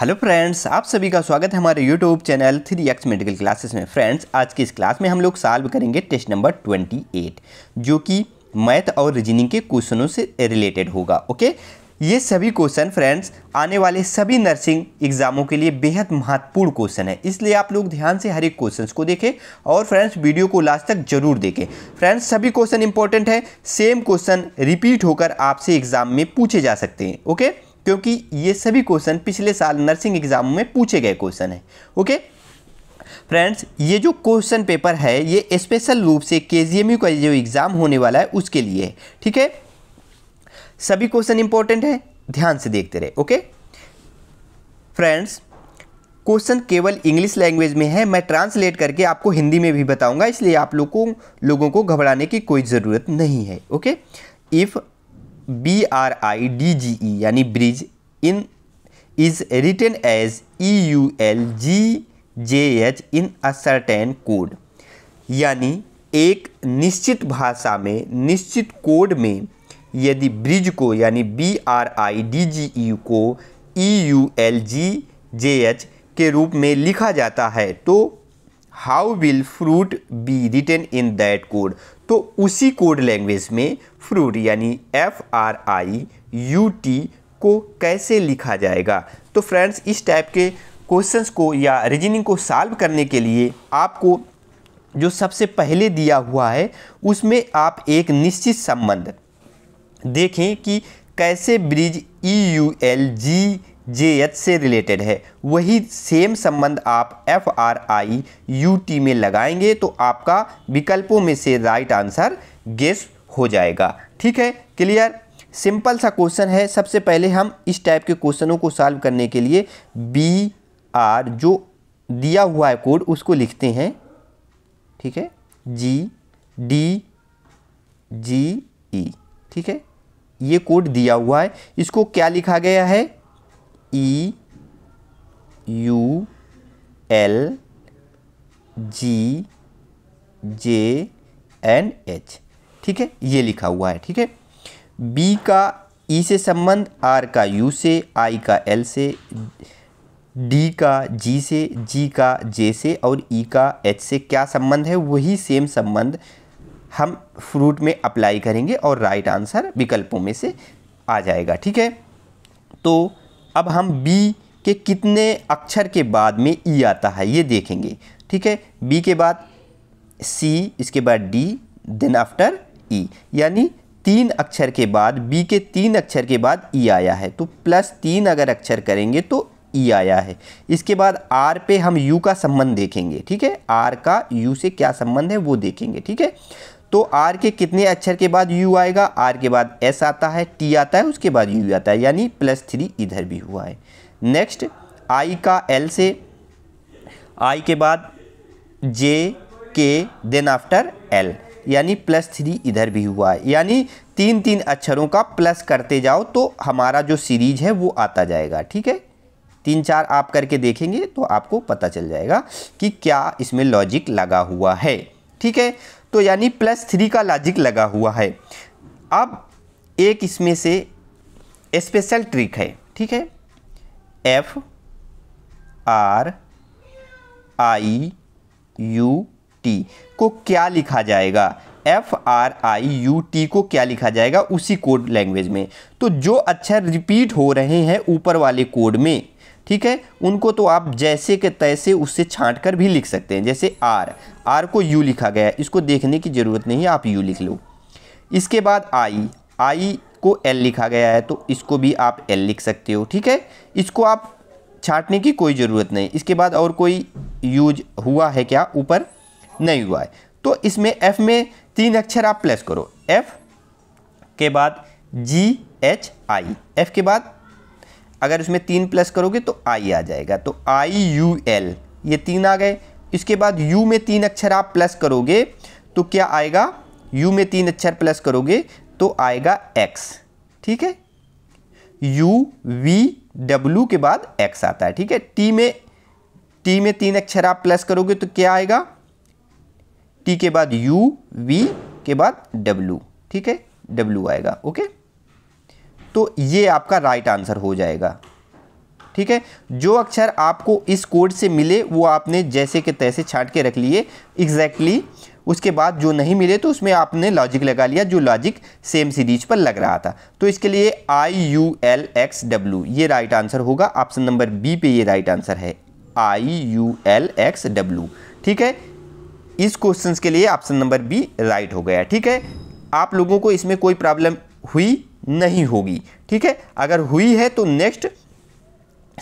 hello friends आप सभी का स्वागत है हमारे YouTube channel three X medical classes में फ्रेंड्स आज की इस क्लास में हम लोग सॉल्व करेंगे टेस्ट नंबर ट्वेंटी एट जो कि मैथ और रीजनिंग के क्वेश्चनों से रिलेटेड होगा ओके ये सभी क्वेश्चन फ्रेंड्स आने वाले सभी नर्सिंग एग्जामों के लिए बेहद महत्वपूर्ण क्वेश्चन है इसलिए आप लोग ध्यान से हर एक क्वेश्चन को देखें और फ्रेंड्स वीडियो को लास्ट तक जरूर देखें फ्रेंड्स सभी क्वेश्चन इंपॉर्टेंट है सेम क्वेश्चन रिपीट होकर आपसे एग्जाम में पूछे जा सकते हैं ओके क्योंकि ये सभी क्वेश्चन पिछले साल नर्सिंग एग्ज़ाम में पूछे गए क्वेश्चन हैं ओके फ्रेंड्स ये जो क्वेश्चन पेपर है ये स्पेशल रूप से के का जो एग्ज़ाम होने वाला है उसके लिए है ठीक है सभी क्वेश्चन इंपॉर्टेंट है ध्यान से देखते रहे ओके फ्रेंड्स क्वेश्चन केवल इंग्लिश लैंग्वेज में है मैं ट्रांसलेट करके आपको हिंदी में भी बताऊंगा इसलिए आप लोगों लोगों को घबराने की कोई ज़रूरत नहीं है okay if B R I D G E यानी bridge in is written as E U L G J H in a certain code यानी एक निश्चित भाषा में निश्चित कोड में यदि ब्रिज को यानी B R I D G E को E U L G J H के रूप में लिखा जाता है तो how will fruit be written in that code तो उसी कोड लैंग्वेज में फ्रूट यानी F R U I T को कैसे लिखा जाएगा तो फ्रेंड्स इस टाइप के क्वेश्चंस को या रीजनिंग को सॉल्व करने के लिए आपको जो सबसे पहले दिया हुआ है उसमें आप एक निश्चित संबंध देखें कि कैसे bridge E U L G J H से रिलेटेड है वही सेम संबंध आप F R U I T में लगाएंगे तो आपका विकल्पों में से राइट आंसर गेस हो जाएगा ठीक है क्लियर सिंपल सा क्वेश्चन है सबसे पहले हम इस टाइप के क्वेश्चनों को सॉल्व करने के लिए बी आर जो दिया हुआ है कोड उसको लिखते हैं ठीक है जी डी जी ई ठीक है ये कोड दिया हुआ है इसको क्या लिखा गया है E U L G J N H ठीक है ये लिखा हुआ है ठीक है बी का ई e से संबंध आर का यू से आई का एल से डी का जी से जी का जे से और ई e का एच से क्या संबंध है वही सेम संबंध हम फ्रूट में अप्लाई करेंगे और राइट आंसर विकल्पों में से आ जाएगा ठीक है तो अब हम बी के कितने अक्षर के बाद में ई e आता है ये देखेंगे ठीक है बी के बाद सी इसके बाद डी देन आफ्टर ई यानी तीन अक्षर के बाद बी के तीन अक्षर के बाद ई e आया है तो प्लस तीन अगर अक्षर करेंगे तो ई e आया है इसके बाद आर पे हम यू का संबंध देखेंगे ठीक है आर का यू से क्या संबंध है वो देखेंगे ठीक है तो आर के कितने अक्षर के बाद यू आएगा आर के बाद एस आता है टी आता है उसके बाद यू आता है यानी प्लस थ्री इधर भी हुआ है नेक्स्ट आई का एल से आई के बाद J K then after L यानी प्लस थ्री इधर भी हुआ है यानी तीन तीन अक्षरों का प्लस करते जाओ तो हमारा जो सीरीज है वो आता जाएगा ठीक है तीन चार आप करके देखेंगे तो आपको पता चल जाएगा कि क्या इसमें लॉजिक लगा हुआ है ठीक है तो यानी प्लस थ्री का लॉजिक लगा हुआ है अब एक इसमें से स्पेशल ट्रिक है ठीक है F R U I T को क्या लिखा जाएगा F R U I T को क्या लिखा जाएगा उसी कोड लैंग्वेज में तो जो अक्षर रिपीट हो रहे हैं ऊपर वाले कोड में ठीक है उनको तो आप जैसे के तैसे उससे छांट कर भी लिख सकते हैं जैसे आर आर को यू लिखा गया है इसको देखने की ज़रूरत नहीं है आप यू लिख लो इसके बाद आई आई को एल लिखा गया है तो इसको भी आप एल लिख सकते हो ठीक है इसको आप छांटने की कोई ज़रूरत नहीं इसके बाद और कोई यूज हुआ है क्या ऊपर नहीं हुआ है तो इसमें एफ़ में तीन अक्षर आप प्लस करो एफ़ के बाद जी एच आई एफ़ के बाद अगर इसमें तीन प्लस करोगे तो आई आ जाएगा तो आई यू एल ये तीन आ गए इसके बाद यू में तीन अक्षर आप प्लस करोगे तो क्या आएगा यू में तीन अक्षर प्लस करोगे तो आएगा एक्स ठीक है यू वी डब्लू के बाद एक्स आता है ठीक है टी में टी में तीन अक्षर आप प्लस करोगे तो क्या आएगा टी के बाद यू वी के बाद डब्लू ठीक है डब्लू आएगा ओके तो ये आपका राइट आंसर हो जाएगा ठीक है जो अक्षर आपको इस कोड से मिले वो आपने जैसे के तैसे छाट के रख लिए एग्जैक्टली उसके बाद जो नहीं मिले तो उसमें आपने लॉजिक लगा लिया जो लॉजिक सेम सीरीज पर लग रहा था तो इसके लिए I U L X W ये राइट आंसर होगा ऑप्शन नंबर बी पे ये राइट आंसर है I U L X W ठीक है इस क्वेश्चन के लिए ऑप्शन नंबर बी राइट हो गया ठीक है आप लोगों को इसमें कोई प्रॉब्लम हुई नहीं होगी ठीक है अगर हुई है तो नेक्स्ट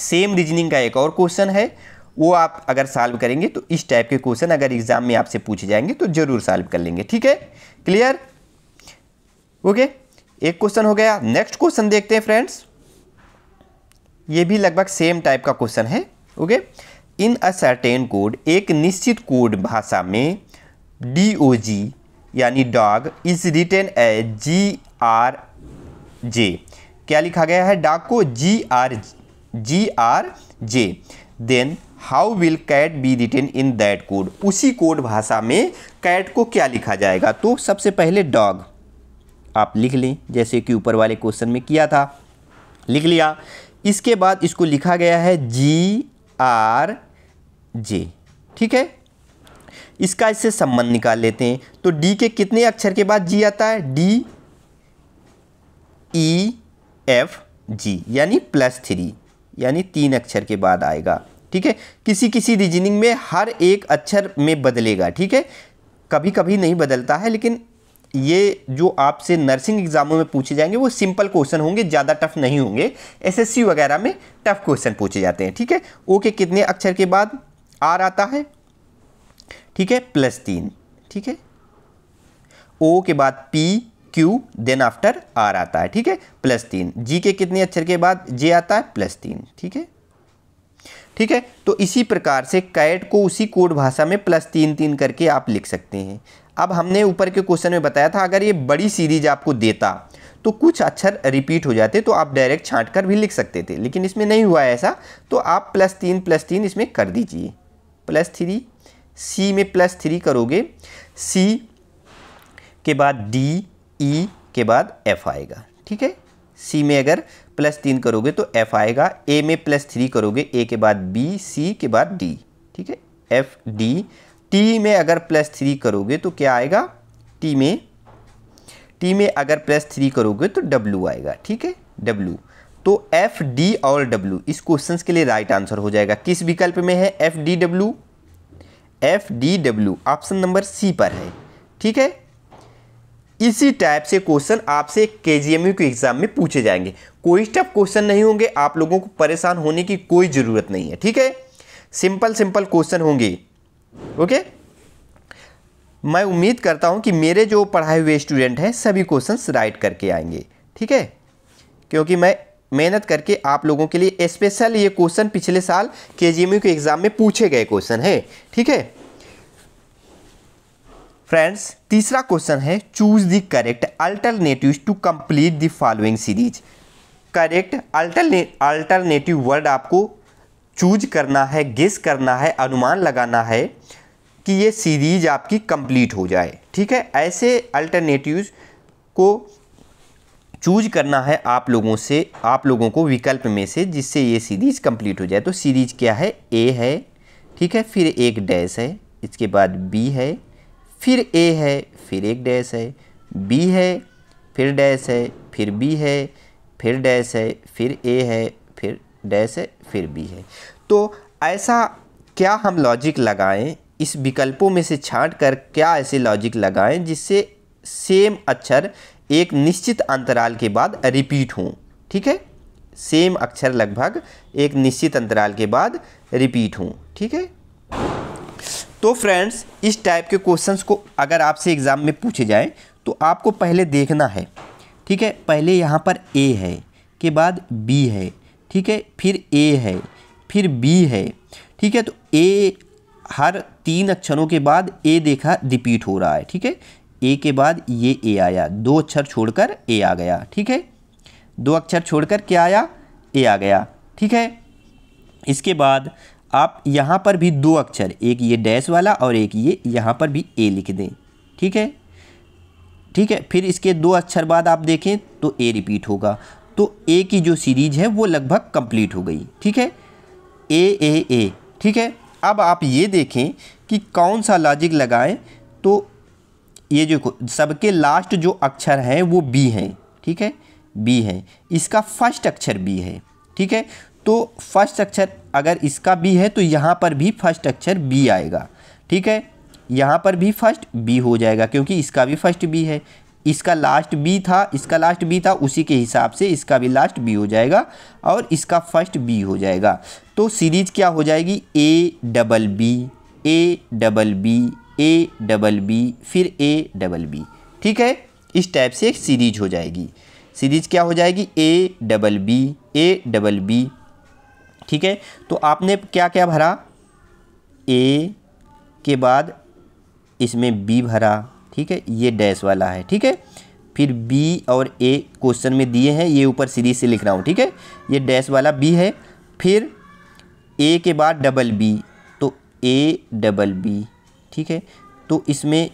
सेम रीजनिंग का एक और क्वेश्चन है वो आप अगर सॉल्व करेंगे तो इस टाइप के क्वेश्चन अगर एग्जाम में आपसे पूछे जाएंगे तो ज़रूर सॉल्व कर लेंगे ठीक है क्लियर ओके एक क्वेश्चन हो गया नेक्स्ट क्वेश्चन देखते हैं फ्रेंड्स ये भी लगभग सेम टाइप का क्वेश्चन है okay in a certain code एक निश्चित कोड भाषा में डी ओ जी यानी dog is written A G R J क्या लिखा गया है डॉग को G R G R J then how will cat be written in that code उसी कोड भाषा में कैट को क्या लिखा जाएगा तो सबसे पहले डॉग आप लिख लें जैसे कि ऊपर वाले क्वेश्चन में किया था लिख लिया इसके बाद इसको लिखा गया है जी आर जे ठीक है इसका इससे संबंध निकाल लेते हैं तो डी के कितने अक्षर के बाद जी आता है डी ई एफ जी यानी प्लस थ्री यानी तीन अक्षर के बाद आएगा ठीक है किसी किसी रीजनिंग में हर एक अक्षर में बदलेगा ठीक है कभी कभी नहीं बदलता है लेकिन ये जो आपसे नर्सिंग एग्ज़ामों में पूछे जाएंगे वो सिंपल क्वेश्चन होंगे ज़्यादा टफ नहीं होंगे एसएससी वगैरह में टफ क्वेश्चन पूछे जाते हैं ठीक है ओके कितने अक्षर के बाद आर आता है ठीक है प्लस तीन ठीक है ओ के बाद P Q then after R आता है ठीक है प्लस तीन जी के कितने अक्षर के बाद जे आता है प्लस तीन ठीक है ठीक है तो इसी प्रकार से कैट को उसी कोड भाषा में प्लस तीन तीन करके आप लिख सकते हैं अब हमने ऊपर के क्वेश्चन में बताया था अगर ये बड़ी सीरीज आपको देता तो कुछ अक्षर रिपीट हो जाते तो आप डायरेक्ट छाँट भी लिख सकते थे लेकिन इसमें नहीं हुआ ऐसा तो आप प्लस तीन प्लस तीन इसमें कर दीजिए प्लस थ्री सी में प्लस थ्री करोगे सी के बाद डी ई e के बाद एफ आएगा ठीक है सी में अगर प्लस तीन करोगे तो एफ आएगा ए में प्लस थ्री करोगे ए के बाद बी सी के बाद डी ठीक है एफ डी टी में अगर प्लस थ्री करोगे तो क्या आएगा टी में टी में अगर प्लस थ्री करोगे तो डब्लू आएगा ठीक है डब्लू तो एफ डी और डब्लू इस क्वेश्चन के लिए राइट आंसर हो जाएगा किस विकल्प में है F D W F D W option number C पर है ठीक है इसी टाइप से क्वेश्चन आपसे के के एग्ज़ाम में पूछे जाएंगे कोई टफ क्वेश्चन नहीं होंगे आप लोगों को परेशान होने की कोई ज़रूरत नहीं है ठीक है सिंपल सिंपल क्वेश्चन होंगे ओके मैं उम्मीद करता हूं कि मेरे जो पढ़ाए हुए स्टूडेंट हैं सभी क्वेश्चन राइट करके आएंगे ठीक है क्योंकि मैं मेहनत करके आप लोगों के लिए स्पेशल ये क्वेश्चन पिछले साल के के एग्ज़ाम में पूछे गए क्वेश्चन है ठीक है फ्रेंड्स तीसरा क्वेश्चन है choose the correct alternative to complete the following series correct अल्टरने अल्टरनेटिव वर्ड आपको चूज करना है गेस करना है अनुमान लगाना है कि ये सीरीज आपकी कंप्लीट हो जाए ठीक है ऐसे अल्टरनेटिव को चूज करना है आप लोगों से आप लोगों को विकल्प में से जिससे ये सीरीज़ कंप्लीट हो जाए तो सीरीज क्या है ए है ठीक है फिर एक डैश है इसके बाद बी है फिर ए है फिर एक डैश है बी है फिर डैश है फिर बी है फिर डैश है फिर ए है फिर डैश है फिर बी है तो ऐसा क्या हम लॉजिक लगाएं इस विकल्पों में से छांट कर क्या ऐसे लॉजिक लगाएं जिससे सेम अक्षर एक निश्चित अंतराल के बाद रिपीट हों ठीक है सेम अक्षर लगभग एक निश्चित अंतराल के बाद रिपीट हों ठीक है तो फ्रेंड्स इस टाइप के क्वेश्चंस को अगर आपसे एग्ज़ाम में पूछे जाए तो आपको पहले देखना है ठीक है पहले यहाँ पर ए है के बाद बी है ठीक है फिर ए है फिर बी है ठीक है तो ए हर तीन अक्षरों के बाद ए देखा रिपीट हो रहा है ठीक है ए के बाद ये ए आया दो अक्षर छोड़कर ए आ गया ठीक है दो अक्षर छोड़कर क्या आया ए आ गया ठीक है इसके बाद आप यहाँ पर भी दो अक्षर एक ये डैश वाला और एक ये यहाँ पर भी ए लिख दें ठीक है ठीक है फिर इसके दो अक्षर बाद आप देखें तो ए रिपीट होगा तो ए की जो सीरीज है वो लगभग कंप्लीट हो गई ठीक है ए ए ए ठीक है अब आप ये देखें कि कौन सा लॉजिक लगाएं तो ये जो सबके लास्ट जो अक्षर हैं वो बी हैं ठीक है बी है इसका फर्स्ट अक्षर बी है ठीक है तो फर्स्ट अक्षर अगर इसका बी है तो यहाँ पर भी फर्स्ट अक्षर बी आएगा ठीक है यहाँ पर भी फर्स्ट बी हो जाएगा क्योंकि इसका भी फर्स्ट बी है इसका लास्ट बी था इसका लास्ट बी था उसी के हिसाब से इसका भी लास्ट बी हो जाएगा और इसका फर्स्ट बी हो जाएगा तो सीरीज क्या हो जाएगी A double B A double B A double B फिर ए डबल बी ठीक है इस टाइप से एक सीरीज हो जाएगी सीरीज क्या हो जाएगी A double B A double B ठीक है तो आपने क्या क्या भरा ए के बाद इसमें बी भरा ठीक है ये डैश वाला है ठीक है फिर बी और ए क्वेश्चन में दिए हैं ये ऊपर सीरीज से लिख रहा हूँ ठीक है ये डैश वाला बी है फिर ए के बाद डबल बी तो ए डबल बी ठीक है तो इसमें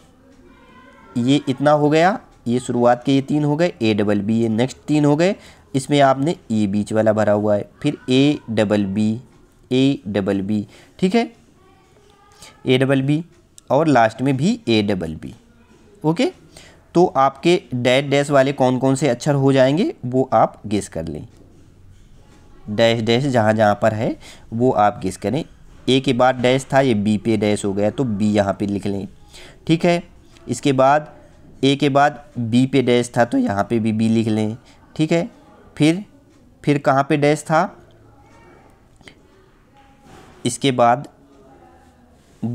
ये इतना हो गया ये शुरुआत के ये तीन हो गए ए डबल बी ये नेक्स्ट तीन हो गए इसमें आपने ए बीच वाला भरा हुआ है फिर A double B A double B ठीक है ए डबल बी और लास्ट में भी ए डबल बी ओके तो आपके डैश डैश वाले कौन कौन से अक्षर हो जाएंगे वो आप गेस कर लें डैश डैश जहाँ जहाँ पर है वो आप गेस करें ए के बाद डैश था ये बी पे डैश हो गया तो बी यहाँ पे लिख लें ठीक है इसके बाद ए के बाद बी पे डैश था तो यहाँ पे भी बी लिख लें ठीक है फिर फिर कहाँ पे डैश था इसके बाद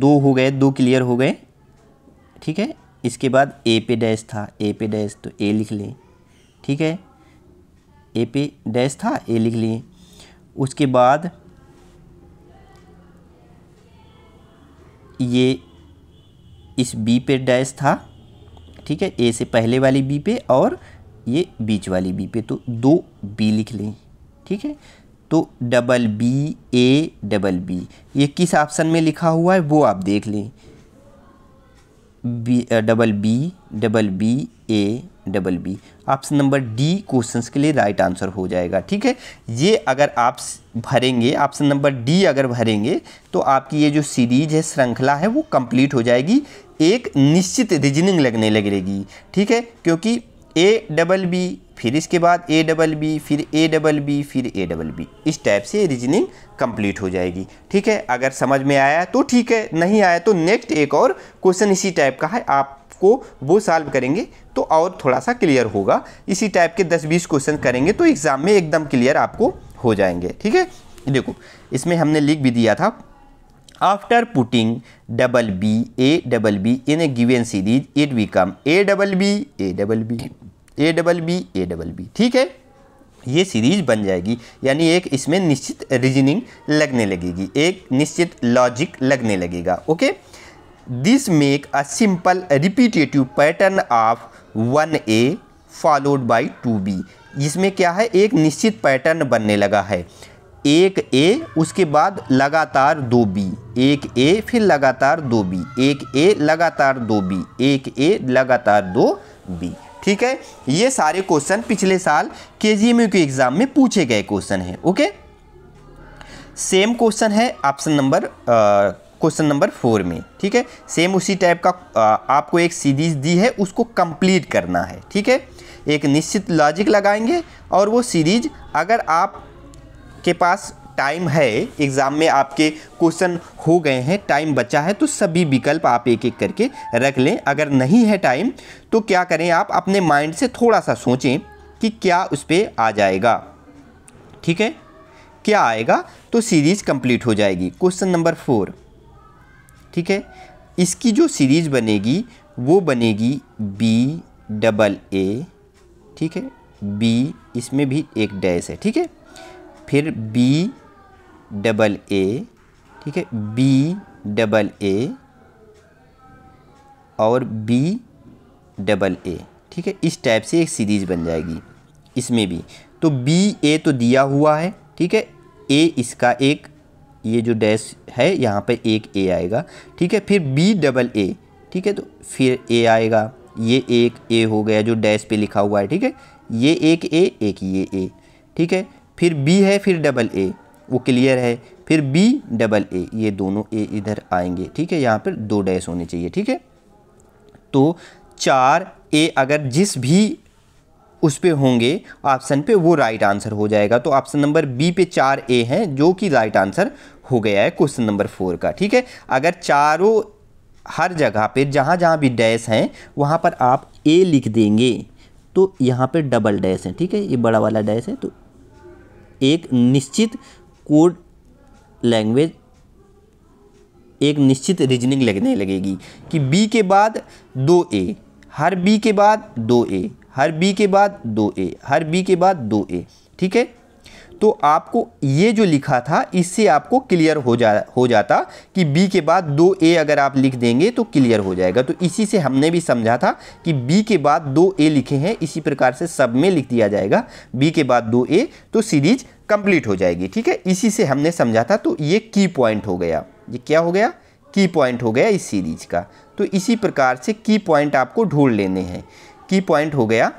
दो हो गए दो क्लियर हो गए ठीक है इसके बाद ए पे डैश था ए पे डैश तो ए लिख लें ठीक है ए पे डैश था ए लिख लिए उसके बाद ये इस बी पे डैश था ठीक है ए से पहले वाली बी पे और ये बीच वाली बी पे तो दो बी लिख लें ठीक है तो double B A double B ये किस ऑप्शन में लिखा हुआ है वो आप देख लें B double B double B A double B option number D questions के लिए राइट आंसर हो जाएगा ठीक है ये अगर आप भरेंगे ऑप्शन नंबर डी अगर भरेंगे तो आपकी ये जो सीरीज है श्रृंखला है वो कंप्लीट हो जाएगी एक निश्चित रीजनिंग लगने लगेगी ठीक है क्योंकि ए डबल बी फिर इसके बाद ए डबल बी फिर ए डबल बी फिर ए डबल बी इस टाइप से रीजनिंग कंप्लीट हो जाएगी ठीक है अगर समझ में आया तो ठीक है नहीं आया तो नेक्स्ट एक और क्वेश्चन इसी टाइप का है आपको वो सॉल्व करेंगे तो और थोड़ा सा क्लियर होगा इसी टाइप के 10-20 क्वेश्चन करेंगे तो एग्ज़ाम में एकदम क्लियर आपको हो जाएंगे ठीक है देखो इसमें हमने लिख भी दिया था after putting double b a double b in a given series it become a double b a double b a double b a double b ठीक है ये सीरीज बन जाएगी यानी एक इसमें निश्चित रीजनिंग लगने लगेगी एक निश्चित लॉजिक लगने लगेगा okay this make a simple repetitive pattern of one A followed by two B इसमें क्या है एक निश्चित पैटर्न बनने लगा है एक ए उसके बाद लगातार दो बी एक ए फिर लगातार दो बी एक ए लगातार दो बी एक ए लगातार दो बी ठीक है ये सारे क्वेश्चन पिछले साल के जी एम यू के एग्ज़ाम में पूछे गए क्वेश्चन हैं ओके सेम क्वेश्चन है option number question number four में ठीक है सेम उसी टाइप का आ, आपको एक सीरीज दी है उसको कंप्लीट करना है ठीक है एक निश्चित लॉजिक लगाएंगे और वो सीरीज अगर आप के पास टाइम है एग्ज़ाम में आपके क्वेश्चन हो गए हैं टाइम बचा है तो सभी विकल्प आप एक एक करके रख लें अगर नहीं है टाइम तो क्या करें आप अपने माइंड से थोड़ा सा सोचें कि क्या उस पर आ जाएगा ठीक है क्या आएगा तो सीरीज़ कंप्लीट हो जाएगी क्वेश्चन नंबर फोर ठीक है इसकी जो सीरीज़ बनेगी वो बनेगी बी डबल ए ठीक है बी इसमें भी एक डैश है ठीक है फिर बी डबल ए ठीक है बी डबल ए और बी डबल ए ठीक है इस टाइप से एक सीरीज़ बन जाएगी इसमें भी तो बी ए तो दिया हुआ है ठीक है ए इसका एक ये जो डैश है यहाँ पर एक ए आएगा ठीक है फिर बी डबल ए ठीक है तो फिर ए आएगा ये एक ए हो गया जो डैश पे लिखा हुआ है ठीक है ये एक ए एक ये ए ठीक है फिर बी है फिर डबल ए वो क्लियर है फिर बी डबल ए ये दोनों ए इधर आएंगे ठीक है यहाँ पर दो डैश होने चाहिए ठीक है तो चार ए अगर जिस भी उस पे होंगे ऑप्शन पे वो राइट आंसर हो जाएगा तो ऑप्शन नंबर बी पे चार ए हैं जो कि राइट आंसर हो गया है क्वेश्चन नंबर फोर का ठीक है अगर चारों हर जगह पे जहाँ जहाँ भी डैश हैं वहाँ पर आप ए लिख देंगे तो यहाँ पे डबल डैश है ठीक है ये बड़ा वाला डैश है तो एक निश्चित कोड लैंग्वेज एक निश्चित रीजनिंग लगने लगेगी कि बी के बाद दो ए हर बी के बाद दो ए हर बी के बाद दो ए हर बी के बाद दो ए ठीक है तो आपको ये जो लिखा था इससे आपको क्लियर हो जा हो जाता कि बी के बाद दो ए अगर आप लिख देंगे तो क्लियर हो जाएगा तो इसी से हमने भी समझा था कि बी के बाद दो ए लिखे हैं इसी प्रकार से सब में लिख दिया जाएगा बी के बाद दो ए तो सीरीज कंप्लीट हो जाएगी ठीक है इसी से हमने समझा था तो ये की पॉइंट हो गया ये क्या हो गया की पॉइंट हो गया इस सीरीज का तो इसी प्रकार से की पॉइंट आपको ढूंढ लेने हैं की पॉइंट हो गया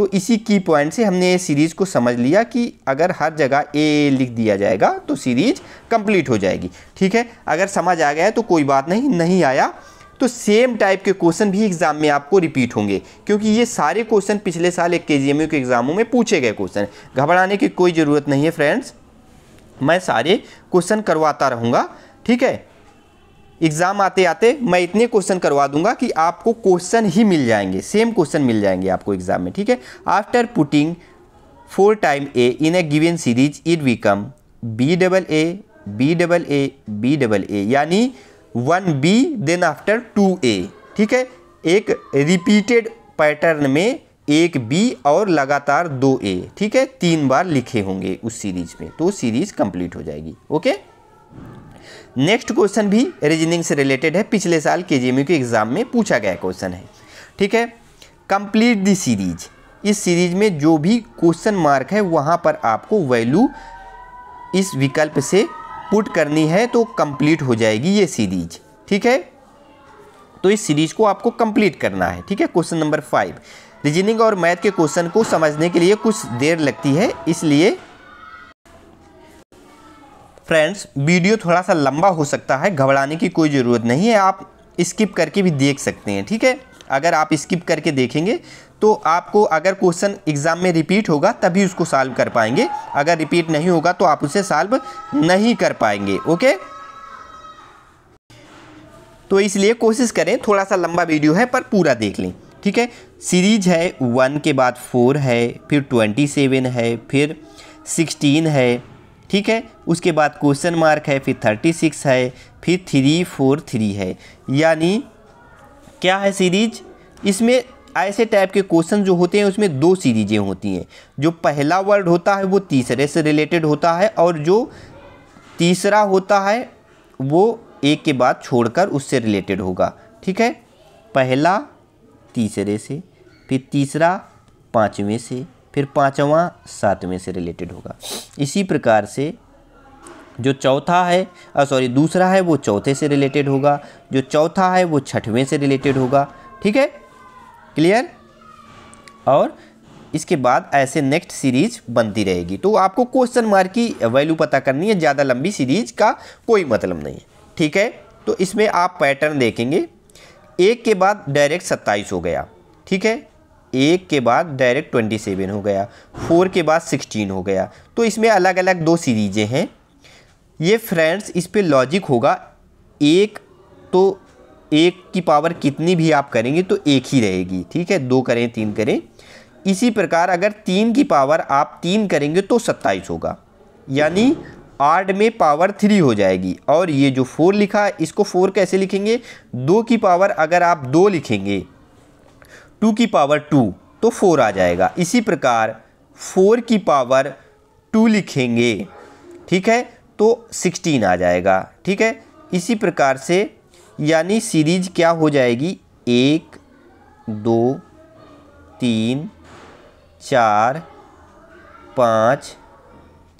तो इसी की पॉइंट से हमने सीरीज़ को समझ लिया कि अगर हर जगह ए लिख दिया जाएगा तो सीरीज़ कंप्लीट हो जाएगी ठीक है अगर समझ आ गया तो कोई बात नहीं नहीं आया तो सेम टाइप के क्वेश्चन भी एग्ज़ाम में आपको रिपीट होंगे क्योंकि ये सारे क्वेश्चन पिछले साल एक के के एग्ज़ामों में पूछे गए क्वेश्चन घबराने की कोई ज़रूरत नहीं है फ्रेंड्स मैं सारे क्वेश्चन करवाता रहूँगा ठीक है एग्ज़ाम आते आते मैं इतने क्वेश्चन करवा दूंगा कि आपको क्वेश्चन ही मिल जाएंगे सेम क्वेश्चन मिल जाएंगे आपको एग्ज़ाम में ठीक है after putting four time A in a given series it become B double A B double A B double A यानी one B then after two A ठीक है एक रिपीटेड पैटर्न में एक बी और लगातार दो ए ठीक है तीन बार लिखे होंगे उस सीरीज में तो सीरीज कंप्लीट हो जाएगी ओके नेक्स्ट क्वेश्चन भी रीजनिंग से रिलेटेड है पिछले साल के के एग्ज़ाम में पूछा गया क्वेश्चन है ठीक है कंप्लीट दी सीरीज इस सीरीज में जो भी क्वेश्चन मार्क है वहाँ पर आपको वैल्यू इस विकल्प से पुट करनी है तो कंप्लीट हो जाएगी ये सीरीज ठीक है तो इस सीरीज को आपको कंप्लीट करना है ठीक है क्वेश्चन नंबर फाइव रीजनिंग और मैथ के क्वेश्चन को समझने के लिए कुछ देर लगती है इसलिए फ्रेंड्स वीडियो थोड़ा सा लंबा हो सकता है घबराने की कोई ज़रूरत नहीं है आप स्किप करके भी देख सकते हैं ठीक है अगर आप स्किप करके देखेंगे तो आपको अगर क्वेश्चन एग्ज़ाम में रिपीट होगा तभी उसको सॉल्व कर पाएंगे अगर रिपीट नहीं होगा तो आप उसे सॉल्व नहीं कर पाएंगे ओके तो इसलिए कोशिश करें थोड़ा सा लंबा वीडियो है पर पूरा देख लें ठीक है सीरीज है वन के बाद फोर है फिर ट्वेंटी सेवन है फिर सिक्सटीन है ठीक है उसके बाद क्वेश्चन मार्क है फिर थर्टी सिक्स है फिर थ्री फोर थ्री है यानी क्या है सीरीज इसमें ऐसे टाइप के क्वेश्चन जो होते हैं उसमें दो सीरीजें होती हैं जो पहला वर्ड होता है वो तीसरे से रिलेटेड होता है और जो तीसरा होता है वो एक के बाद छोड़कर उससे रिलेटेड होगा ठीक है पहला तीसरे से फिर तीसरा पाँचवें से फिर पाँचवा सातवें से रिलेटेड होगा इसी प्रकार से जो चौथा है सॉरी दूसरा है वो चौथे से रिलेटेड होगा जो चौथा है वो छठवें से रिलेटेड होगा ठीक है क्लियर और इसके बाद ऐसे नेक्स्ट सीरीज बनती रहेगी तो आपको क्वेश्चन मार्क की वैल्यू पता करनी है ज़्यादा लंबी सीरीज का कोई मतलब नहीं है ठीक है तो इसमें आप पैटर्न देखेंगे एक के बाद डायरेक्ट सत्ताईस हो गया ठीक है एक के बाद डायरेक्ट ट्वेंटी सेवन हो गया फोर के बाद सिक्सटीन हो गया तो इसमें अलग अलग दो सीरीज़ें हैं ये फ्रेंड्स इस पर लॉजिक होगा एक तो एक की पावर कितनी भी आप करेंगे तो एक ही रहेगी ठीक है दो करें तीन करें इसी प्रकार अगर तीन की पावर आप तीन करेंगे तो सत्ताईस होगा यानी आठ में पावर थ्री हो जाएगी और ये जो फोर लिखा है इसको फोर कैसे लिखेंगे दो की पावर अगर आप दो लिखेंगे टू की पावर टू तो फोर आ जाएगा इसी प्रकार फोर की पावर टू लिखेंगे ठीक है तो सिक्सटीन आ जाएगा ठीक है इसी प्रकार से यानी सीरीज क्या हो जाएगी एक दो तीन चार पाँच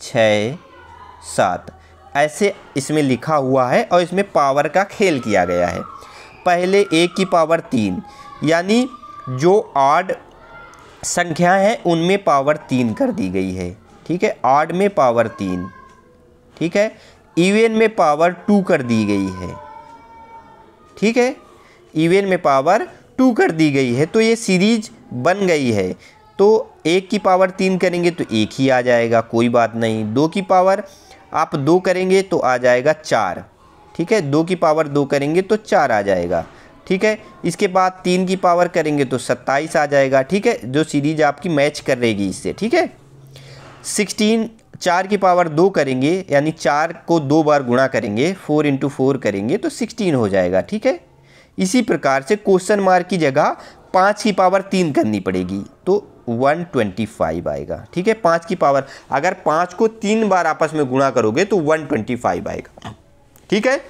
छ सात ऐसे इसमें लिखा हुआ है और इसमें पावर का खेल किया गया है पहले एक की पावर तीन यानी जो आड संख्या है उनमें पावर तीन कर दी गई है ठीक है आड में पावर तीन ठीक है इवेन में पावर टू कर दी गई है ठीक है इवेन में पावर टू कर दी गई है तो ये सीरीज बन गई है तो एक की पावर तीन करेंगे तो एक ही आ जाएगा कोई बात नहीं दो की पावर आप दो करेंगे तो आ जाएगा चार ठीक है दो की पावर दो करेंगे तो चार आ जाएगा ठीक है इसके बाद तीन की पावर करेंगे तो सत्ताईस आ जाएगा ठीक है जो सीरीज आपकी मैच कर रहेगी इससे ठीक है सिक्सटीन चार की पावर दो करेंगे यानी चार को दो बार गुणा करेंगे फोर इंटू फोर करेंगे तो सिक्सटीन हो जाएगा ठीक है इसी प्रकार से क्वेश्चन मार्क की जगह पाँच की पावर तीन करनी पड़ेगी तो वन ट्वेंटी फाइव आएगा ठीक है पाँच की पावर अगर पाँच को तीन बार आपस में गुणा करोगे तो वन ट्वेंटी फाइव आएगा ठीक है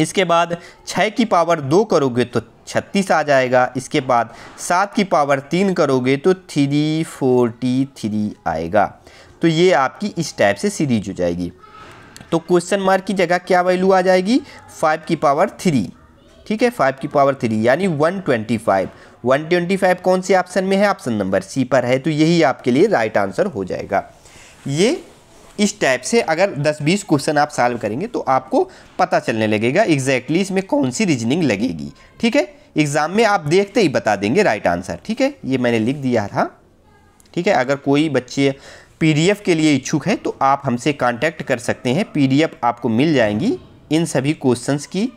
इसके बाद छः की पावर दो करोगे तो छत्तीस आ जाएगा इसके बाद सात की पावर तीन करोगे तो थ्री फोर्टी थ्री आएगा तो ये आपकी इस टाइप से सीरीज हो जाएगी तो क्वेश्चन मार्क की जगह क्या वैल्यू आ जाएगी फाइव की पावर थ्री ठीक है फाइव की पावर थ्री यानी one twenty five one twenty five कौन से ऑप्शन में है ऑप्शन नंबर सी पर है तो यही आपके लिए राइट आंसर हो जाएगा ये इस टाइप से अगर 10-20 क्वेश्चन आप सॉल्व करेंगे तो आपको पता चलने लगेगा एग्जैक्टली इसमें कौन सी रीजनिंग लगेगी ठीक है एग्ज़ाम में आप देखते ही बता देंगे राइट आंसर ठीक है ये मैंने लिख दिया था ठीक है अगर कोई बच्चे पीडीएफ के लिए इच्छुक हैं तो आप हमसे कांटेक्ट कर सकते हैं पीडीएफ आपको मिल जाएंगी इन सभी क्वेश्चंस की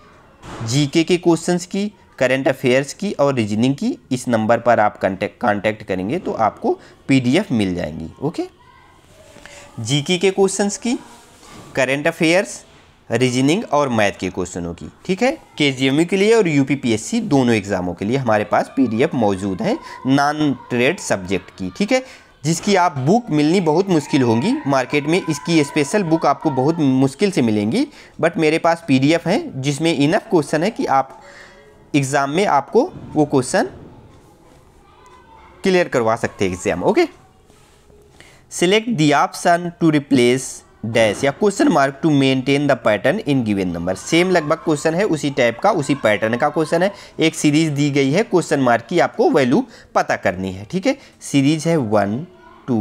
जीके के क्वेश्चंस की करेंट अफेयर्स की और रीजनिंग की इस नंबर पर आप कांटेक्ट कांटेक्ट करेंगे तो आपको पीडीएफ मिल जाएंगी ओके जी के क्वेश्चंस की करेंट अफेयर्स रीजनिंग और मैथ के क्वेश्चनों की ठीक है के e के लिए और यूपीपीएससी दोनों एग्ज़ामों के लिए हमारे पास पी मौजूद है नॉन ट्रेड सब्जेक्ट की ठीक है जिसकी आप बुक मिलनी बहुत मुश्किल होंगी मार्केट में इसकी स्पेशल बुक आपको बहुत मुश्किल से मिलेंगी बट मेरे पास पीडीएफ है जिसमें इनफ क्वेश्चन है कि आप एग्ज़ाम में आपको वो क्वेश्चन क्लियर करवा सकते हैं exam okay select the option to replace dash या question mark to maintain the pattern in given number same लगभग क्वेश्चन है उसी टाइप का उसी पैटर्न का क्वेश्चन है एक सीरीज दी गई है क्वेश्चन मार्क की आपको वैल्यू पता करनी है ठीक है सीरीज है one two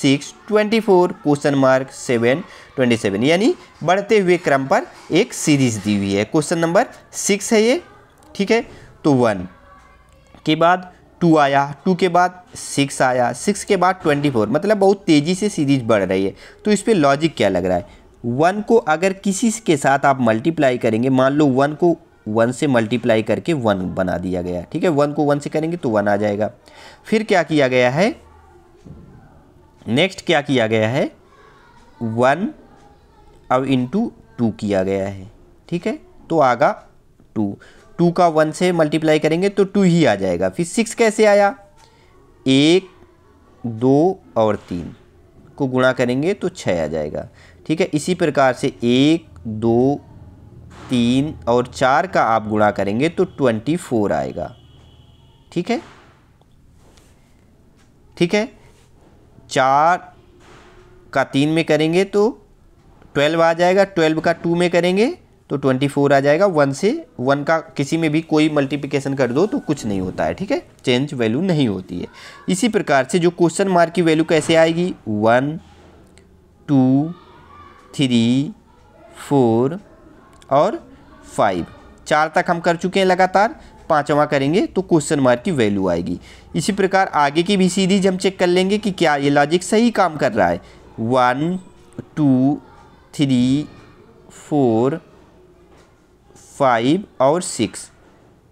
six twenty four question mark seven twenty seven यानी बढ़ते हुए क्रम पर एक सीरीज दी हुई है क्वेश्चन नंबर सिक्स है ये ठीक है तो वन के बाद टू आया टू के बाद सिक्स आया सिक्स के बाद ट्वेंटी फोर मतलब बहुत तेज़ी से सीरीज बढ़ रही है तो इस पर लॉजिक क्या लग रहा है वन को अगर किसी के साथ आप मल्टीप्लाई करेंगे मान लो वन को वन से मल्टीप्लाई करके वन बना दिया गया ठीक है वन को वन से करेंगे तो वन आ जाएगा फिर क्या किया गया है नेक्स्ट क्या किया गया है वन अब इंटू टू किया गया है ठीक है तो आगा टू टू का वन से मल्टीप्लाई करेंगे तो टू ही आ जाएगा फिर सिक्स कैसे आया एक दो और तीन को गुणा करेंगे तो छः आ जाएगा ठीक है इसी प्रकार से एक दो तीन और चार का आप गुणा करेंगे तो ट्वेंटी फोर आएगा ठीक है ठीक है चार का तीन में करेंगे तो ट्वेल्व आ जाएगा ट्वेल्व का टू में करेंगे तो 24 आ जाएगा वन से वन का किसी में भी कोई मल्टीप्लिकेशन कर दो तो कुछ नहीं होता है ठीक है चेंज वैल्यू नहीं होती है इसी प्रकार से जो क्वेश्चन मार्क की वैल्यू कैसे आएगी वन टू थ्री फोर और फाइव चार तक हम कर चुके हैं लगातार पाँचवा करेंगे तो क्वेश्चन मार्क की वैल्यू आएगी इसी प्रकार आगे की भी सीधी हम चेक कर लेंगे कि क्या ये लॉजिक सही काम कर रहा है one two three four five और सिक्स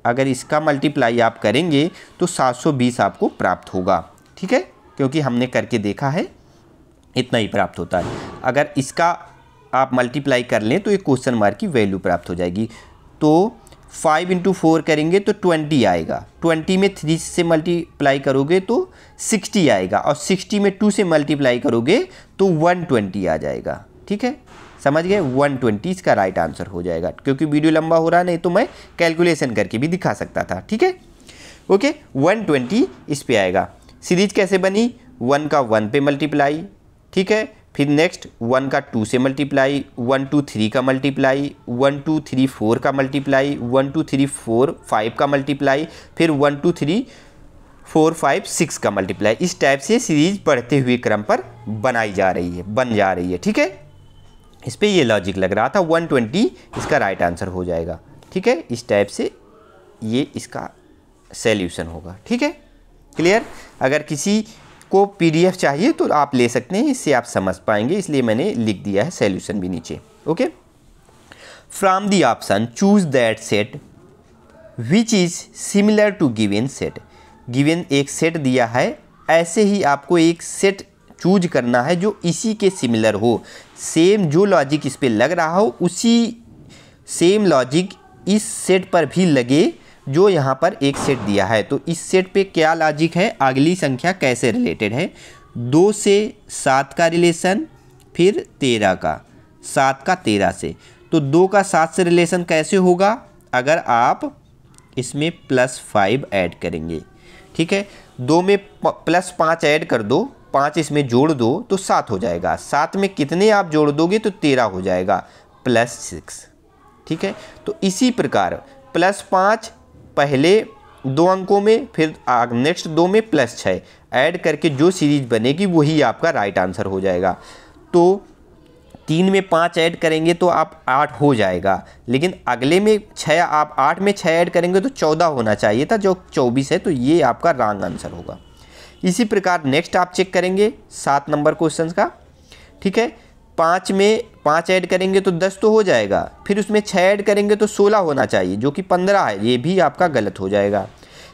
अगर इसका मल्टीप्लाई आप करेंगे तो 720 आपको प्राप्त होगा ठीक है क्योंकि हमने करके देखा है इतना ही प्राप्त होता है अगर इसका आप मल्टीप्लाई कर लें तो एक क्वेश्चन मार्क की वैल्यू प्राप्त हो जाएगी तो फाइव इंटू फोर करेंगे तो ट्वेंटी आएगा ट्वेंटी में थ्री से मल्टीप्लाई करोगे तो सिक्सटी आएगा और सिक्सटी में टू से मल्टीप्लाई करोगे तो वन ट्वेंटी आ जाएगा ठीक है समझ गए वन ट्वेंटी इसका राइट आंसर हो जाएगा क्योंकि वीडियो लंबा हो रहा नहीं तो मैं कैलकुलेशन करके भी दिखा सकता था ठीक है ओके वन ट्वेंटी इस पर आएगा सीरीज कैसे बनी वन का वन पे मल्टीप्लाई ठीक है फिर नेक्स्ट वन का टू से मल्टीप्लाई वन टू थ्री का multiply one two three four का multiply one two three four five का मल्टीप्लाई फिर one two three four five six का मल्टीप्लाई इस टाइप से सीरीज बढ़ते हुए क्रम पर बनाई जा रही है बन जा रही है ठीक है इस पर ये लॉजिक लग रहा था 120 इसका राइट आंसर हो जाएगा ठीक है इस टाइप से ये इसका सैल्यूशन होगा ठीक है क्लियर अगर किसी को पीडीएफ चाहिए तो आप ले सकते हैं इससे आप समझ पाएंगे इसलिए मैंने लिख दिया है सैल्यूशन भी नीचे okay from the option choose that set which is similar to given set given एक सेट दिया है ऐसे ही आपको एक सेट चूज करना है जो इसी के सिमिलर हो सेम जो लॉजिक इस पर लग रहा हो उसी सेम लॉजिक इस सेट पर भी लगे जो यहाँ पर एक सेट दिया है तो इस सेट पे क्या लॉजिक है अगली संख्या कैसे रिलेटेड है दो से सात का रिलेशन फिर तेरह का सात का तेरह से तो दो का सात से रिलेशन कैसे होगा अगर आप इसमें प्लस फाइव ऐड करेंगे ठीक है दो में प्लस पाँच ऐड कर दो पाँच इसमें जोड़ दो तो सात हो जाएगा सात में कितने आप जोड़ दोगे तो तेरह हो जाएगा प्लस सिक्स ठीक है तो इसी प्रकार प्लस पाँच पहले दो अंकों में फिर नेक्स्ट दो में प्लस छः ऐड करके जो सीरीज बनेगी वही आपका राइट आंसर हो जाएगा तो तीन में पाँच ऐड करेंगे तो आप आठ हो जाएगा लेकिन अगले में छः आप आठ में छः ऐड करेंगे तो चौदह होना चाहिए था जो चौबीस है तो ये आपका रॉन्ग आंसर होगा इसी प्रकार नेक्स्ट आप चेक करेंगे सात नंबर क्वेश्चन का ठीक है पाँच में पाँच ऐड करेंगे तो दस तो हो जाएगा फिर उसमें छः ऐड करेंगे तो सोलह होना चाहिए जो कि पंद्रह है ये भी आपका गलत हो जाएगा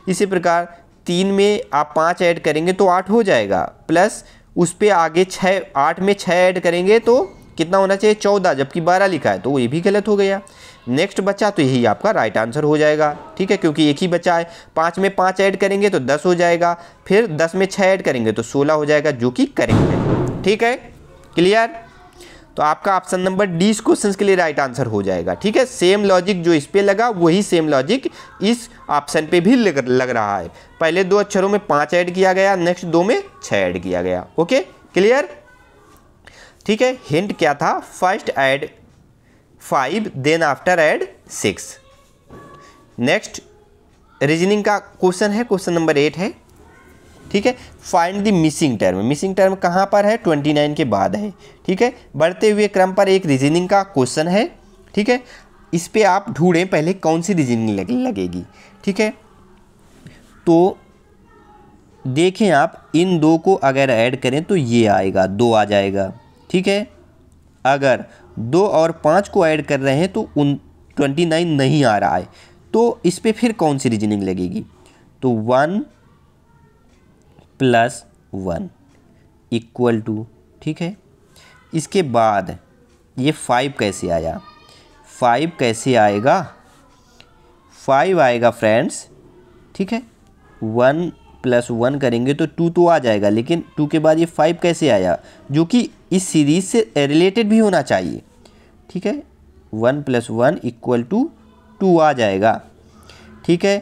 इसी प्रकार तीन में आप पाँच ऐड करेंगे तो आठ हो जाएगा प्लस उस पर आगे छः आठ में छः ऐड करेंगे तो कितना होना चाहिए चौदह जबकि बारह लिखा है तो ये भी गलत हो गया नेक्स्ट बच्चा तो यही आपका राइट आंसर हो जाएगा ठीक है क्योंकि एक ही बच्चा है पाँच में पाँच ऐड करेंगे तो दस हो जाएगा फिर दस में छः ऐड करेंगे तो सोलह हो जाएगा जो कि करेंगे ठीक है क्लियर तो आपका ऑप्शन नंबर डी इस क्वेश्चन के लिए राइट आंसर हो जाएगा ठीक है सेम लॉजिक जो इस पे लगा वही सेम लॉजिक इस ऑप्शन पे भी लग, लग रहा है पहले दो अक्षरों में पांच ऐड किया गया नेक्स्ट दो में छह ऐड किया गया ओके क्लियर ठीक है हिंट क्या था first add five then after add six next reasoning का क्वेश्चन है क्वेश्चन नंबर एट है ठीक है find the missing term missing term कहाँ पर है ट्वेंटी नाइन के बाद है ठीक है बढ़ते हुए क्रम पर एक रीजनिंग का क्वेश्चन है ठीक है इस पर आप ढूंढें पहले कौन सी रीजनिंग लग, लगेगी ठीक है तो देखें आप इन दो को अगर ऐड करें तो ये आएगा दो आ जाएगा ठीक है अगर दो और पाँच को ऐड कर रहे हैं तो उन ट्वेंटी नाइन नहीं आ रहा है तो इस पर फिर कौन सी रीजनिंग लगेगी तो one plus one equal two ठीक है इसके बाद ये फाइव कैसे आया फाइव कैसे आएगा फाइव आएगा फ्रेंड्स ठीक है वन प्लस वन करेंगे तो टू तो आ जाएगा लेकिन टू के बाद ये फाइव कैसे आया जो कि इस सीरीज से रिलेटेड भी होना चाहिए ठीक है one plus one equal two two आ जाएगा ठीक है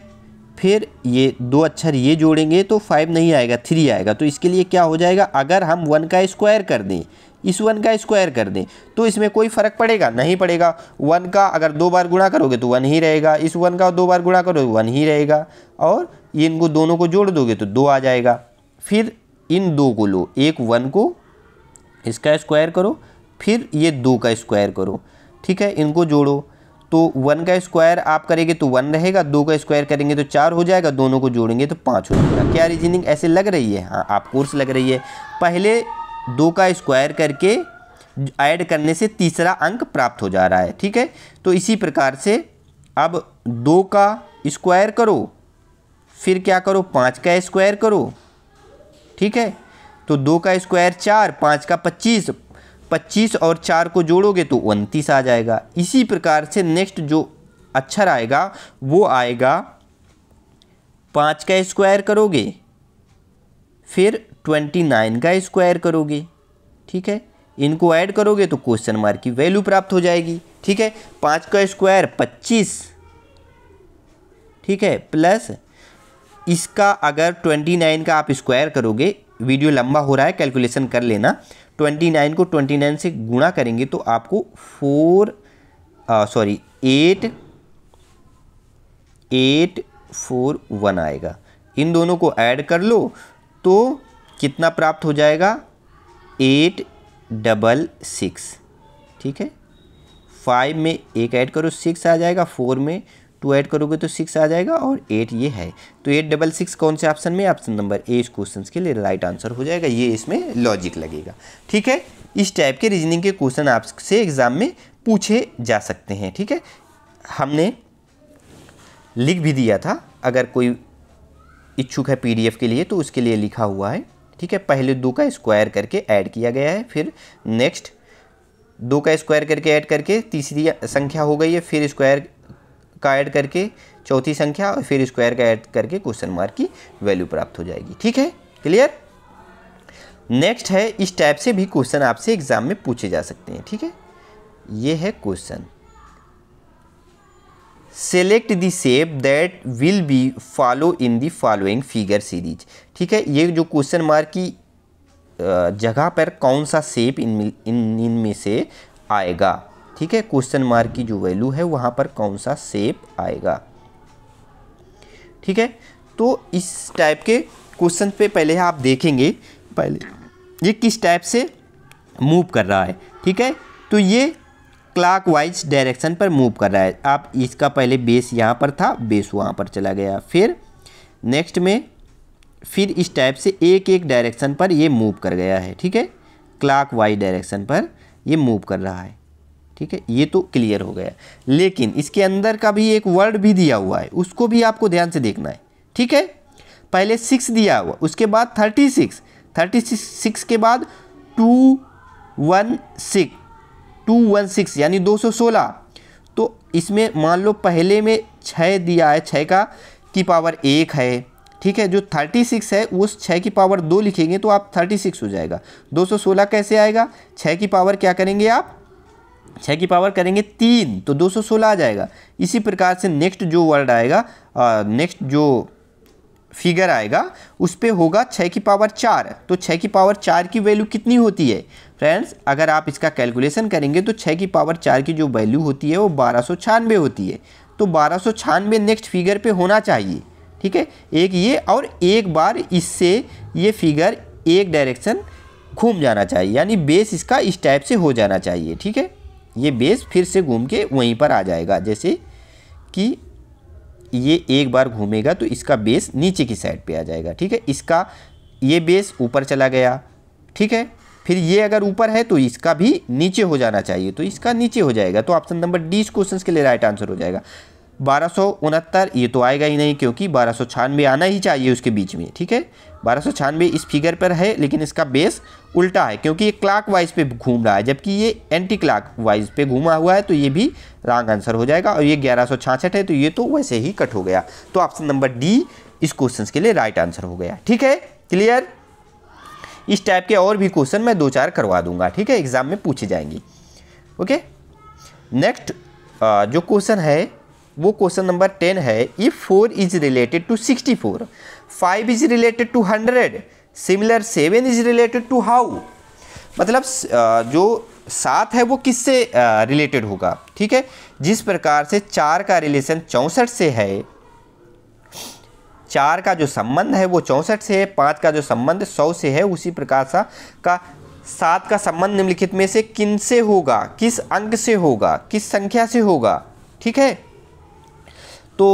फिर ये दो अक्षर ये जोड़ेंगे तो फाइव नहीं आएगा थ्री आएगा तो इसके लिए क्या हो जाएगा अगर हम वन का स्क्वायर कर दें इस वन का स्क्वायर कर दें तो इसमें कोई फ़र्क पड़ेगा नहीं पड़ेगा वन का अगर दो बार गुणा करोगे तो वन ही रहेगा इस वन का दो बार गुणा करोगे तो वन ही रहेगा और ये इनको दोनों को जोड़ दोगे तो दो आ जाएगा फिर इन दो को लो एक वन को इसका स्क्वायर करो फिर ये दो का स्क्वायर करो ठीक है इनको जोड़ो तो वन का स्क्वायर आप करेंगे तो वन रहेगा दो का स्क्वायर करेंगे तो चार हो जाएगा दोनों को जोड़ेंगे तो पाँच हो जाएगा क्या रीजनिंग ऐसे लग रही है हाँ आप कोर्स लग रही है पहले दो का स्क्वायर करके ऐड करने से तीसरा अंक प्राप्त हो जा रहा है ठीक है तो इसी प्रकार से अब दो का स्क्वायर करो फिर क्या करो पाँच का स्क्वायर करो ठीक है तो दो का स्क्वायर चार पाँच का पच्चीस पच्चीस और चार को जोड़ोगे तो उनतीस आ जाएगा इसी प्रकार से नेक्स्ट जो अक्षर अच्छा आएगा वो आएगा पाँच का स्क्वायर करोगे फिर ट्वेंटी नाइन का स्क्वायर करोगे ठीक है इनको ऐड करोगे तो क्वेश्चन मार्क की वैल्यू प्राप्त हो जाएगी ठीक है पाँच का स्क्वायर पच्चीस ठीक है प्लस इसका अगर 29 का आप स्क्वायर करोगे वीडियो लंबा हो रहा है कैलकुलेशन कर लेना 29 को 29 से गुणा करेंगे तो आपको four sorry eight eight four one आएगा इन दोनों को ऐड कर लो तो कितना प्राप्त हो जाएगा एट डबल सिक्स ठीक है फाइव में एक ऐड करो सिक्स आ जाएगा फोर में टू ऐड करोगे तो सिक्स आ जाएगा और एट ये है तो एट डबल सिक्स कौन से ऑप्शन में ऑप्शन नंबर ए इस क्वेश्चन के लिए राइट आंसर हो जाएगा ये इसमें लॉजिक लगेगा ठीक है इस टाइप के रीजनिंग के क्वेश्चन आपसे एग्जाम में पूछे जा सकते हैं ठीक है हमने लिख भी दिया था अगर कोई इच्छुक है पी के लिए तो उसके लिए लिखा हुआ है ठीक है पहले दो का स्क्वायर करके ऐड किया गया है फिर नेक्स्ट दो का स्क्वायर करके ऐड करके तीसरी संख्या हो गई है फिर स्क्वायर का ऐड करके चौथी संख्या और फिर स्क्वायर का ऐड करके क्वेश्चन मार्क की वैल्यू प्राप्त हो जाएगी ठीक है क्लियर नेक्स्ट है इस टाइप से भी क्वेश्चन आपसे एग्जाम में पूछे जा सकते हैं ठीक है ये है question select the shape that will be follow in the following figure series ठीक है ये जो क्वेश्चन मार्क की जगह पर कौन सा सेप इन इनमें से आएगा ठीक है क्वेश्चन मार्क की जो वैल्यू है वहाँ पर कौन सा सेप आएगा ठीक है तो इस टाइप के क्वेश्चन पे पहले आप देखेंगे पहले ये किस टाइप से मूव कर रहा है ठीक है तो ये वाइज डायरेक्शन पर मूव कर रहा है आप इसका पहले बेस यहाँ पर था बेस वहाँ पर चला गया फिर नेक्स्ट में फिर इस टाइप से एक एक डायरेक्शन पर ये मूव कर गया है ठीक है वाइज डायरेक्शन पर ये मूव कर रहा है ठीक है ये तो क्लियर हो गया लेकिन इसके अंदर का भी एक वर्ड भी दिया हुआ है उसको भी आपको ध्यान से देखना है ठीक है पहले सिक्स दिया हुआ उसके बाद थर्टी सिक्स थर्टी सिक्स के बाद two one six two one six यानी दो सौ सोलह तो इसमें मान लो पहले में छः दिया है छः का की पावर एक है ठीक है जो थर्टी सिक्स है उस छः की पावर दो लिखेंगे तो आप थर्टी सिक्स हो जाएगा दो सौ सोलह कैसे आएगा छः की पावर क्या करेंगे आप छः की पावर करेंगे तीन तो 216 आ जाएगा इसी प्रकार से नेक्स्ट जो वर्ड आएगा नेक्स्ट जो फिगर आएगा उस पर होगा छः की पावर चार तो छः की पावर चार की वैल्यू कितनी होती है फ्रेंड्स अगर आप इसका कैलकुलेशन करेंगे तो छः की पावर चार की जो वैल्यू होती है वो बारह सौ छियानवे होती है तो बारह सौ छियानवे नेक्स्ट फिगर पे होना चाहिए ठीक है एक ये और एक बार इससे ये फिगर एक डायरेक्शन घूम जाना चाहिए यानी बेस इसका इस टाइप से हो जाना चाहिए ठीक है ये बेस फिर से घूम के वहीं पर आ जाएगा जैसे कि ये एक बार घूमेगा तो इसका बेस नीचे की साइड पे आ जाएगा ठीक है इसका ये बेस ऊपर चला गया ठीक है फिर ये अगर ऊपर है तो इसका भी नीचे हो जाना चाहिए तो इसका नीचे हो जाएगा तो ऑप्शन नंबर डी इस क्वेश्चन के लिए राइट आंसर हो जाएगा बारह ये तो आएगा ही नहीं क्योंकि बारह आना ही चाहिए उसके बीच में ठीक है बारह छियानवे इस फिगर पर है लेकिन इसका बेस उल्टा है क्योंकि ये क्लाक वाइज पे घूम रहा है जबकि ये एंटी क्लाक वाइज पे घूमा हुआ है तो ये भी रॉन्ग आंसर हो जाएगा और ये ग्यारह है तो ये तो वैसे ही कट हो गया तो ऑप्शन नंबर डी इस क्वेश्चन के लिए राइट आंसर हो गया ठीक है क्लियर इस टाइप के और भी क्वेश्चन मैं दो चार करवा दूंगा ठीक है एग्जाम में पूछे जाएंगे ओके नेक्स्ट जो क्वेश्चन है वो क्वेश्चन नंबर टेन है if four is related to sixty four five is related to hundred similar seven is related to how मतलब जो सात है वो किससे रिलेटेड होगा ठीक है जिस प्रकार से चार का रिलेशन चौंसठ से है चार का जो संबंध है वो चौंसठ से है पाँच का जो संबंध सौ से है उसी प्रकार सा का सात का संबंध निम्नलिखित में से किन से होगा किस अंक से होगा किस संख्या से होगा ठीक है तो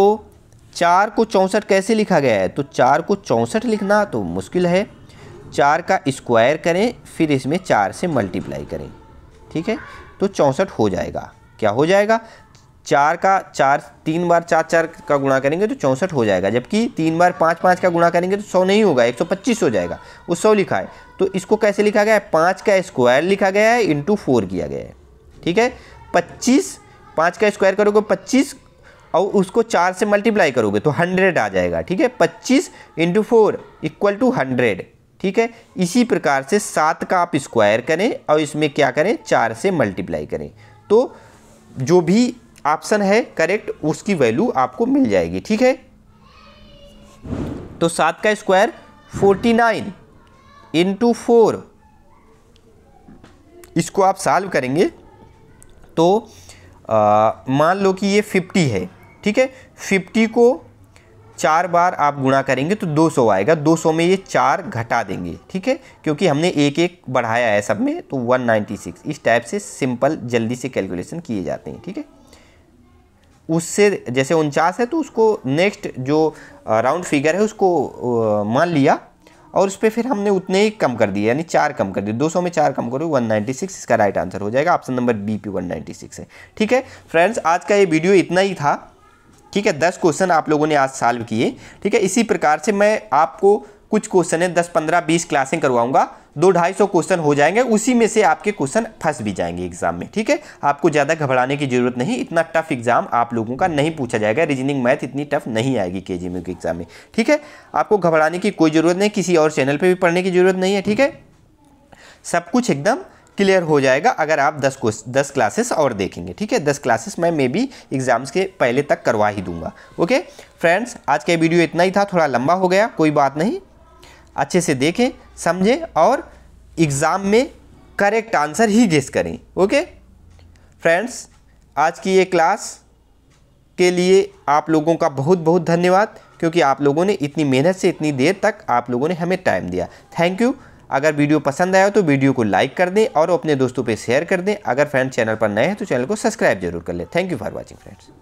चार को चौंसठ कैसे लिखा गया है तो चार को चौंसठ लिखना तो मुश्किल है चार का स्क्वायर करें फिर इसमें चार से मल्टीप्लाई करें ठीक है तो चौंसठ हो जाएगा क्या हो जाएगा चार का चार तीन बार चार चार का गुणा करेंगे तो चौंसठ हो जाएगा जबकि तीन बार पाँच पाँच का गुणा करेंगे तो सौ नहीं होगा एक सौ पच्चीस हो जाएगा वो सौ लिखा है तो इसको कैसे लिखा गया है पाँच का स्क्वायर लिखा गया है इंटू फोर किया गया है ठीक है पच्चीस पाँच का स्क्वायर करोगे पच्चीस और उसको चार से मल्टीप्लाई करोगे तो हंड्रेड आ जाएगा ठीक है पच्चीस into four equal to hundred ठीक है इसी प्रकार से सात का आप स्क्वायर करें और इसमें क्या करें चार से मल्टीप्लाई करें तो जो भी ऑप्शन है करेक्ट उसकी वैल्यू आपको मिल जाएगी ठीक है तो सात का square forty nine into four इसको आप साल्व करेंगे तो मान लो कि ये फिफ्टी है ठीक है फिफ्टी को चार बार आप गुणा करेंगे तो 200 आएगा 200 में ये चार घटा देंगे ठीक है क्योंकि हमने एक एक बढ़ाया है सब में तो 196 इस टाइप से सिंपल जल्दी से कैलकुलेशन किए जाते हैं ठीक है उससे जैसे उनचास है तो उसको नेक्स्ट जो राउंड फिगर है उसको मान लिया और उस पर फिर हमने उतने ही कम कर दिए यानी चार कम कर दिए 200 में चार कम करो 196 इसका राइट आंसर हो जाएगा ऑप्शन नंबर बी पी 196 है ठीक है फ्रेंड्स आज का ये वीडियो इतना ही था ठीक है दस क्वेश्चन आप लोगों ने आज सॉल्व किए ठीक है इसी प्रकार से मैं आपको कुछ क्वेश्चन है दस पंद्रह बीस क्लासें करवाऊंगा दो ढाई सौ क्वेश्चन हो जाएंगे उसी में से आपके क्वेश्चन फंस भी जाएंगे एग्जाम में ठीक है आपको ज़्यादा घबराने की जरूरत नहीं इतना टफ एग्जाम आप लोगों का नहीं पूछा जाएगा रीजनिंग मैथ इतनी टफ नहीं आएगी के जी के एग्जाम में ठीक है आपको घबराने की कोई ज़रूरत नहीं किसी और चैनल पर भी पढ़ने की जरूरत नहीं है ठीक है सब कुछ एकदम क्लियर हो जाएगा अगर आप दस को दस क्लासेस और देखेंगे ठीक है दस क्लासेस मैं मे बी एग्ज़ाम्स के पहले तक करवा ही दूंगा ओके फ्रेंड्स आज का वीडियो इतना ही था थोड़ा लंबा हो गया कोई बात नहीं अच्छे से देखें समझें और एग्ज़ाम में करेक्ट आंसर ही गेस करें ओके फ्रेंड्स आज की ये क्लास के लिए आप लोगों का बहुत बहुत धन्यवाद क्योंकि आप लोगों ने इतनी मेहनत से इतनी देर तक आप लोगों ने हमें टाइम दिया थैंक यू अगर वीडियो पसंद आया तो वीडियो को लाइक कर दें और अपने दोस्तों पर शेयर कर दें अगर फ्रेंड्स चैनल पर नए हैं तो चैनल को सब्सक्राइब जरूर कर लें thank you for watching friends